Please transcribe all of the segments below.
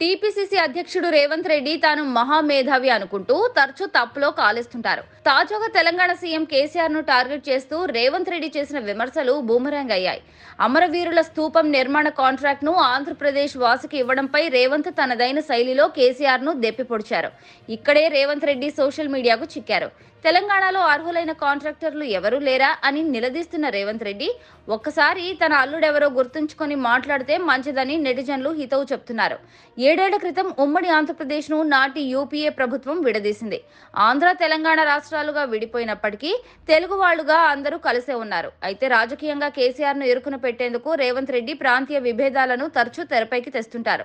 TPCC అధ్యక్షుడు రేవంత్ రెడ్డి తాను మహామేధావి అనుకుంటూ తరచూ తప్పులో కాలేస్తుంటారు తాజాగా తెలంగాణ సీఎం కేసీఆర్ ను టార్గెట్ చేస్తూ రేవంత్ రెడ్డి చేసిన విమర్శలు బూమరాంగ్ అయ్యాయి అమరవీరుల స్థూపం నిర్మాణ కాంట్రాక్ట్ ను ఆంధ్రప్రదేశ్ వాసుకి ఇవ్వడంపై రేవంత్ తనదైన శైలిలో కేసీఆర్ ను దెప్పిపొడిచారు ఇక్కడే రేవంత్ రెడ్డి సోషల్ మీడియాకు చిక్కారు తెలంగాణలో అర్హులైన కాంట్రాక్టర్లు ఎవరూ లేరా అని నిలదీస్తున్న రేవంత్ రెడ్డి ఒక్కసారి తన అల్లుడెవరో గుర్తుంచుకొని మాట్లాడితే మంచిదని నెటిజన్లు హితవు చెప్తున్నారు ఏడేళ్ల క్రితం ఉమ్మడి ఆంధ్రప్రదేశ్ను నాటి యూపీఏ ప్రభుత్వం విడదీసింది ఆంధ్ర తెలంగాణ రాష్ట్రాలుగా విడిపోయినప్పటికీ తెలుగు వాళ్లుగా అందరూ కలిసే ఉన్నారు అయితే రాజకీయంగా కేసీఆర్ను ఇరుకున పెట్టేందుకు రేవంత్ రెడ్డి ప్రాంతీయ విభేదాలను తరచూ తెరపైకి తెస్తుంటారు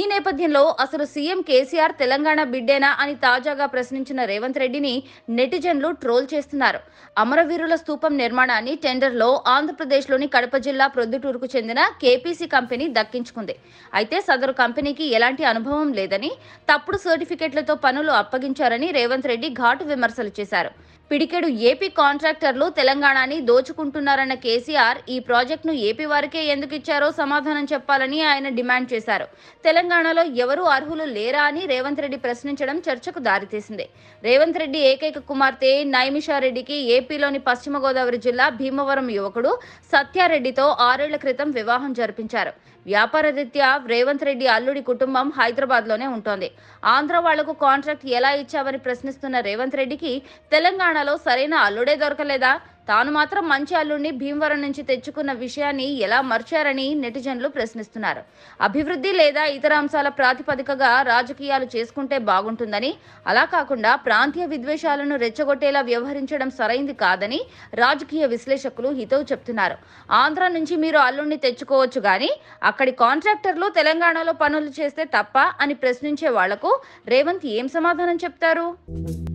ఈ నేపథ్యంలో అసలు సీఎం కేసీఆర్ తెలంగాణ బిడ్డేనా అని తాజాగా ప్రశ్నించిన రేవంత్ రెడ్డిని నెట్ నెటిజన్లు ట్రోల్ చేస్తున్నారు అమరవీరుల స్థూపం నిర్మాణాన్ని టెండర్లో ఆంధ్రప్రదేశ్లోని కడప జిల్లా ప్రొద్దుటూరుకు చెందిన కేపీసీ కంపెనీ దక్కించుకుంది అయితే సదరు కంపెనీకి ఎలాంటి అనుభవం లేదని తప్పుడు సర్టిఫికెట్లతో పనులు అప్పగించారని రేవంత్ రెడ్డి ఘాటు విమర్శలు చేశారు పిడికెడు ఏపీ కాంట్రాక్టర్లు తెలంగాణని దోచుకుంటున్నారన్న కేసీఆర్ ఈ ప్రాజెక్టును ఏపీ వారికే ఎందుకు ఇచ్చారో సమాధానం చెప్పాలని ఆయన డిమాండ్ చేశారు తెలంగాణలో ఎవరూ అర్హులు లేరా అని రేవంత్ రెడ్డి ప్రశ్నించడం చర్చకు దారితీసింది రేవంత్ రెడ్డి ఏకైక కుమార్తె నైమిషారెడ్డికి ఏపీలోని పశ్చిమ గోదావరి జిల్లా భీమవరం యువకుడు సత్యారెడ్డితో ఆరేళ్ల క్రితం వివాహం జరిపించారు వ్యాపారరీత్యా రేవంత్ రెడ్డి అల్లుడి కుటుంబం హైదరాబాద్లోనే ఉంటోంది ఆంధ్ర వాళ్లకు కాంట్రాక్ట్ ఎలా ఇచ్చావని ప్రశ్నిస్తున్న రేవంత్ రెడ్డికి తెలంగాణలో సరైన అల్లుడే దొరకలేదా తాను మాత్రం మంచి అల్లుడిని భీమవరం నుంచి తెచ్చుకున్న విషయాన్ని ఎలా మర్చారని నెటిజన్లు ప్రశ్నిస్తున్నారు అభివృద్ధి లేదా ఇతర అంశాల ప్రాతిపదికగా రాజకీయాలు చేసుకుంటే బాగుంటుందని అలా కాకుండా ప్రాంతీయ విద్వేషాలను రెచ్చగొట్టేలా వ్యవహరించడం సరైంది కాదని రాజకీయ విశ్లేషకులు హితవు చెప్తున్నారు ఆంధ్ర నుంచి మీరు అల్లుడిని తెచ్చుకోవచ్చు కానీ అక్కడి కాంట్రాక్టర్లు తెలంగాణలో పనులు చేస్తే తప్ప అని ప్రశ్నించే వాళ్లకు రేవంత్ ఏం సమాధానం చెప్తారు